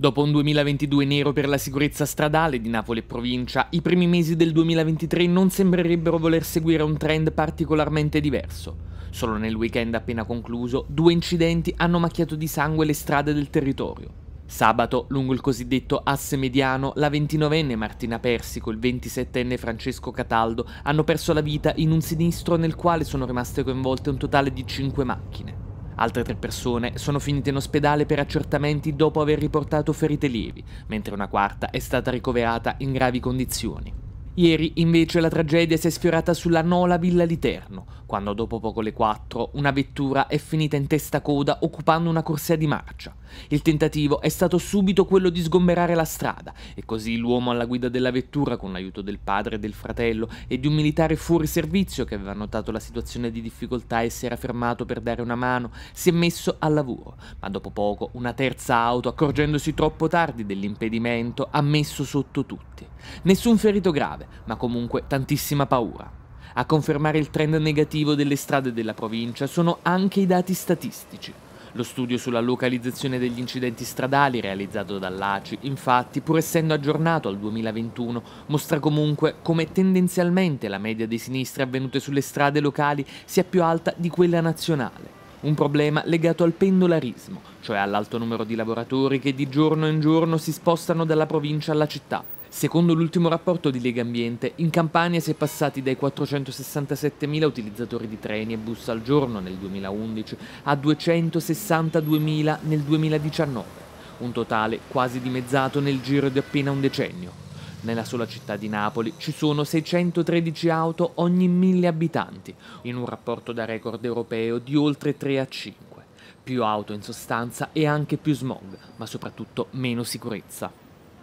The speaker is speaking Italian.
Dopo un 2022 nero per la sicurezza stradale di Napoli e provincia, i primi mesi del 2023 non sembrerebbero voler seguire un trend particolarmente diverso. Solo nel weekend appena concluso, due incidenti hanno macchiato di sangue le strade del territorio. Sabato, lungo il cosiddetto asse mediano, la 29enne Martina Persico e il 27enne Francesco Cataldo hanno perso la vita in un sinistro nel quale sono rimaste coinvolte un totale di 5 macchine. Altre tre persone sono finite in ospedale per accertamenti dopo aver riportato ferite lievi, mentre una quarta è stata ricoverata in gravi condizioni. Ieri invece la tragedia si è sfiorata sulla Nola Villa di Terno, quando dopo poco le 4 una vettura è finita in testa coda occupando una corsia di marcia. Il tentativo è stato subito quello di sgomberare la strada e così l'uomo alla guida della vettura, con l'aiuto del padre del fratello e di un militare fuori servizio che aveva notato la situazione di difficoltà e si era fermato per dare una mano, si è messo al lavoro, ma dopo poco una terza auto, accorgendosi troppo tardi dell'impedimento, ha messo sotto tutti. Nessun ferito grave, ma comunque tantissima paura. A confermare il trend negativo delle strade della provincia sono anche i dati statistici. Lo studio sulla localizzazione degli incidenti stradali realizzato dall'ACI, infatti, pur essendo aggiornato al 2021, mostra comunque come tendenzialmente la media dei sinistri avvenute sulle strade locali sia più alta di quella nazionale. Un problema legato al pendolarismo, cioè all'alto numero di lavoratori che di giorno in giorno si spostano dalla provincia alla città, Secondo l'ultimo rapporto di Lega Ambiente, in Campania si è passati dai 467.000 utilizzatori di treni e bus al giorno nel 2011 a 262.000 nel 2019, un totale quasi dimezzato nel giro di appena un decennio. Nella sola città di Napoli ci sono 613 auto ogni 1000 abitanti, in un rapporto da record europeo di oltre 3 a 5. Più auto in sostanza e anche più smog, ma soprattutto meno sicurezza.